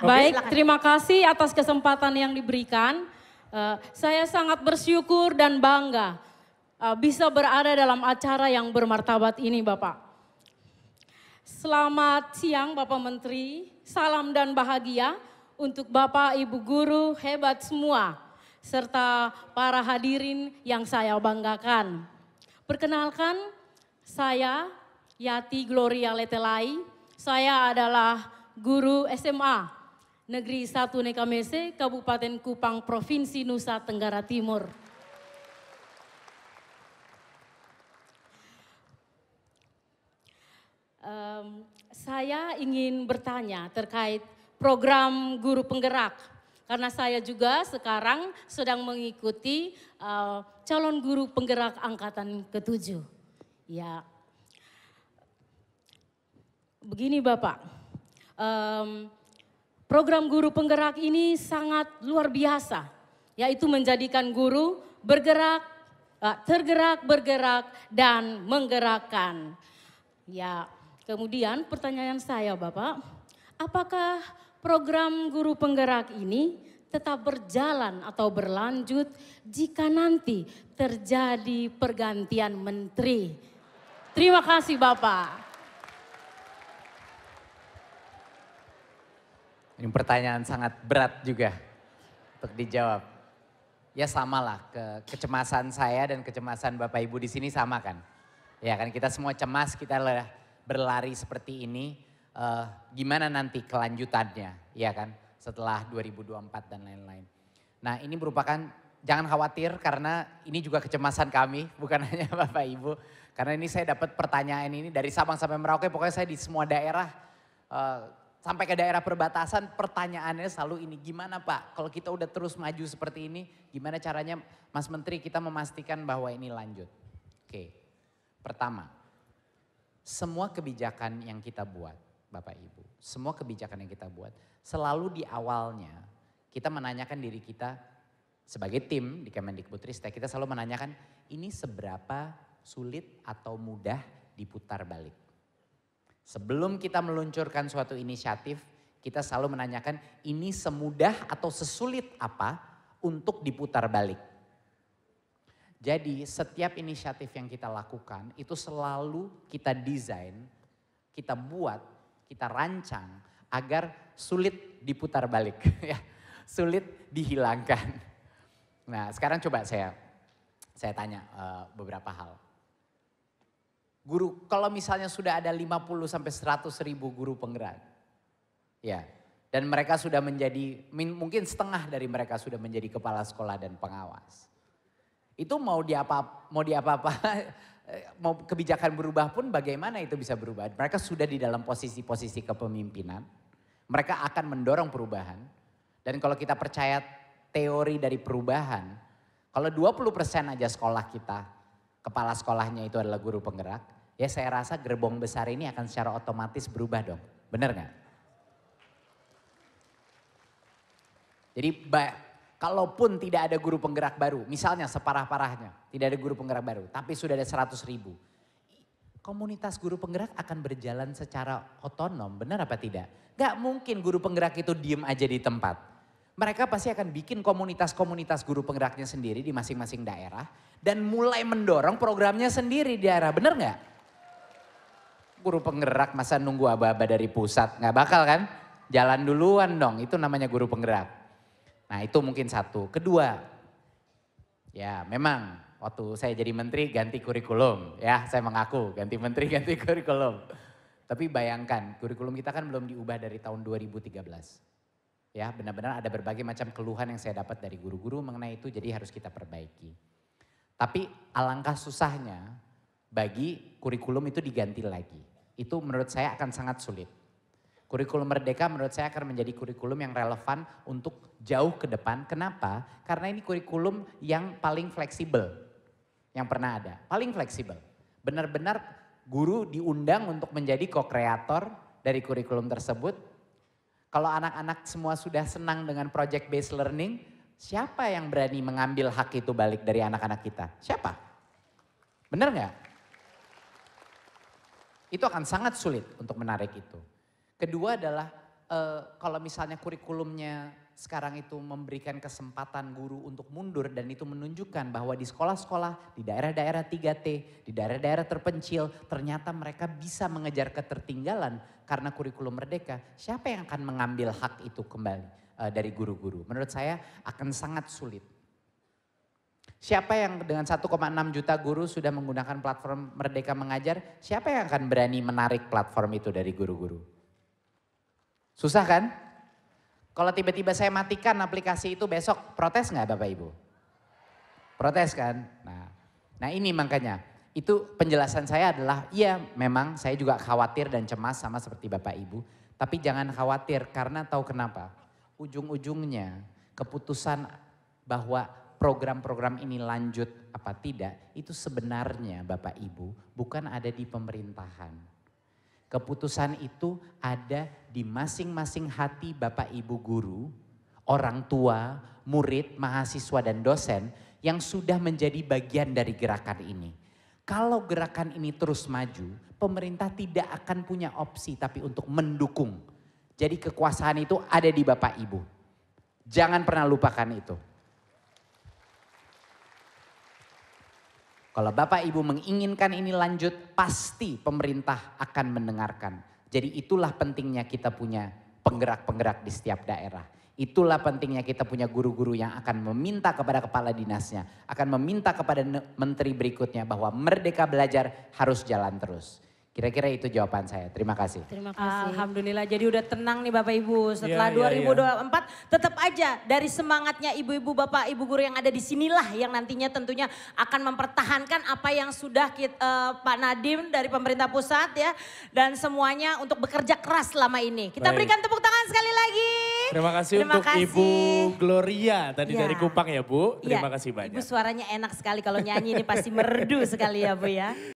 Baik, Silakan. terima kasih atas kesempatan yang diberikan. Uh, saya sangat bersyukur dan bangga uh, bisa berada dalam acara yang bermartabat ini, Bapak. Selamat siang, Bapak Menteri. Salam dan bahagia untuk Bapak, Ibu Guru hebat semua, serta para hadirin yang saya banggakan. Perkenalkan, saya Yati Gloria Letelai. Saya adalah guru SMA Negeri Satu Nekamese, Kabupaten Kupang, Provinsi Nusa Tenggara Timur. Um, saya ingin bertanya terkait program guru penggerak karena saya juga sekarang sedang mengikuti uh, calon guru penggerak angkatan ketujuh. Ya, begini Bapak, um, Program guru penggerak ini sangat luar biasa, yaitu menjadikan guru bergerak, eh, tergerak, bergerak, dan menggerakkan. Ya, kemudian pertanyaan saya Bapak, apakah program guru penggerak ini tetap berjalan atau berlanjut jika nanti terjadi pergantian menteri? Terima kasih Bapak. Ini pertanyaan sangat berat juga untuk dijawab. Ya samalah ke kecemasan saya dan kecemasan Bapak Ibu di sini sama kan. Ya kan kita semua cemas, kita berlari seperti ini. Uh, gimana nanti kelanjutannya, ya kan? Setelah 2024 dan lain-lain. Nah ini merupakan jangan khawatir karena ini juga kecemasan kami, bukan hanya Bapak Ibu. Karena ini saya dapat pertanyaan ini dari Sabang sampai Merauke, pokoknya saya di semua daerah uh, sampai ke daerah perbatasan pertanyaannya selalu ini gimana Pak kalau kita udah terus maju seperti ini gimana caranya Mas Menteri kita memastikan bahwa ini lanjut. Oke. Pertama, semua kebijakan yang kita buat Bapak Ibu, semua kebijakan yang kita buat selalu di awalnya kita menanyakan diri kita sebagai tim di Kemendikbudristek kita selalu menanyakan ini seberapa sulit atau mudah diputar balik Sebelum kita meluncurkan suatu inisiatif, kita selalu menanyakan ini semudah atau sesulit apa untuk diputar balik. Jadi setiap inisiatif yang kita lakukan itu selalu kita desain, kita buat, kita rancang agar sulit diputar balik, ya sulit dihilangkan. Nah sekarang coba saya saya tanya uh, beberapa hal guru, kalau misalnya sudah ada 50 sampai 100 ribu guru penggerak. Ya, dan mereka sudah menjadi, mungkin setengah dari mereka sudah menjadi kepala sekolah dan pengawas. Itu mau di apa, mau di apa-apa, mau kebijakan berubah pun bagaimana itu bisa berubah. Mereka sudah di dalam posisi-posisi kepemimpinan. Mereka akan mendorong perubahan. Dan kalau kita percaya teori dari perubahan, kalau 20% aja sekolah kita, kepala sekolahnya itu adalah guru penggerak, ya saya rasa gerbong besar ini akan secara otomatis berubah dong. Benar nggak? Jadi kalaupun tidak ada guru penggerak baru, misalnya separah-parahnya, tidak ada guru penggerak baru, tapi sudah ada 100 ribu. Komunitas guru penggerak akan berjalan secara otonom, benar apa tidak? Gak mungkin guru penggerak itu diem aja di tempat. Mereka pasti akan bikin komunitas-komunitas guru penggeraknya sendiri di masing-masing daerah. Dan mulai mendorong programnya sendiri di daerah, benar nggak? guru penggerak masa nunggu aba-aba dari pusat nggak bakal kan jalan duluan dong itu namanya guru penggerak nah itu mungkin satu kedua ya memang waktu saya jadi menteri ganti kurikulum ya saya mengaku ganti menteri ganti kurikulum tapi bayangkan kurikulum kita kan belum diubah dari tahun 2013 ya benar-benar ada berbagai macam keluhan yang saya dapat dari guru-guru mengenai itu jadi harus kita perbaiki tapi alangkah susahnya bagi kurikulum itu diganti lagi itu menurut saya akan sangat sulit. Kurikulum Merdeka menurut saya akan menjadi kurikulum yang relevan untuk jauh ke depan. Kenapa? Karena ini kurikulum yang paling fleksibel yang pernah ada. Paling fleksibel. Benar-benar guru diundang untuk menjadi co-kreator dari kurikulum tersebut. Kalau anak-anak semua sudah senang dengan project based learning, siapa yang berani mengambil hak itu balik dari anak-anak kita? Siapa? Benar nggak? Itu akan sangat sulit untuk menarik itu. Kedua adalah eh, kalau misalnya kurikulumnya sekarang itu memberikan kesempatan guru untuk mundur dan itu menunjukkan bahwa di sekolah-sekolah, di daerah-daerah 3T, di daerah-daerah terpencil ternyata mereka bisa mengejar ketertinggalan karena kurikulum merdeka. Siapa yang akan mengambil hak itu kembali e, dari guru-guru? Menurut saya akan sangat sulit. Siapa yang dengan 1,6 juta guru sudah menggunakan platform Merdeka Mengajar, siapa yang akan berani menarik platform itu dari guru-guru? Susah kan? Kalau tiba-tiba saya matikan aplikasi itu besok protes nggak Bapak Ibu? Protes kan? Nah, nah ini makanya itu penjelasan saya adalah iya memang saya juga khawatir dan cemas sama seperti Bapak Ibu. Tapi jangan khawatir karena tahu kenapa? Ujung-ujungnya keputusan bahwa program-program ini lanjut apa tidak, itu sebenarnya Bapak Ibu bukan ada di pemerintahan. Keputusan itu ada di masing-masing hati Bapak Ibu guru, orang tua, murid, mahasiswa dan dosen yang sudah menjadi bagian dari gerakan ini. Kalau gerakan ini terus maju, pemerintah tidak akan punya opsi tapi untuk mendukung. Jadi kekuasaan itu ada di Bapak Ibu. Jangan pernah lupakan itu. Kalau Bapak Ibu menginginkan ini lanjut, pasti pemerintah akan mendengarkan. Jadi itulah pentingnya kita punya penggerak-penggerak di setiap daerah. Itulah pentingnya kita punya guru-guru yang akan meminta kepada kepala dinasnya, akan meminta kepada menteri berikutnya bahwa merdeka belajar harus jalan terus. Kira-kira itu jawaban saya. Terima kasih. Terima kasih. Alhamdulillah. Jadi udah tenang nih Bapak Ibu. Iya, Setelah ya, yeah, 2024 ya. tetap aja dari semangatnya ibu-ibu Bapak Ibu guru yang ada di sinilah yang nantinya tentunya akan mempertahankan apa yang sudah kita, uh, eh, Pak Nadim dari pemerintah pusat ya dan semuanya untuk bekerja keras selama ini. Kita Baik. berikan tepuk tangan sekali lagi. Terima kasih Terima untuk kasih. Ibu Gloria tadi ya. dari Kupang ya Bu. Iya. Terima ya. kasih banyak. Ibu suaranya enak sekali kalau nyanyi ini pasti merdu sekali ya Bu ya.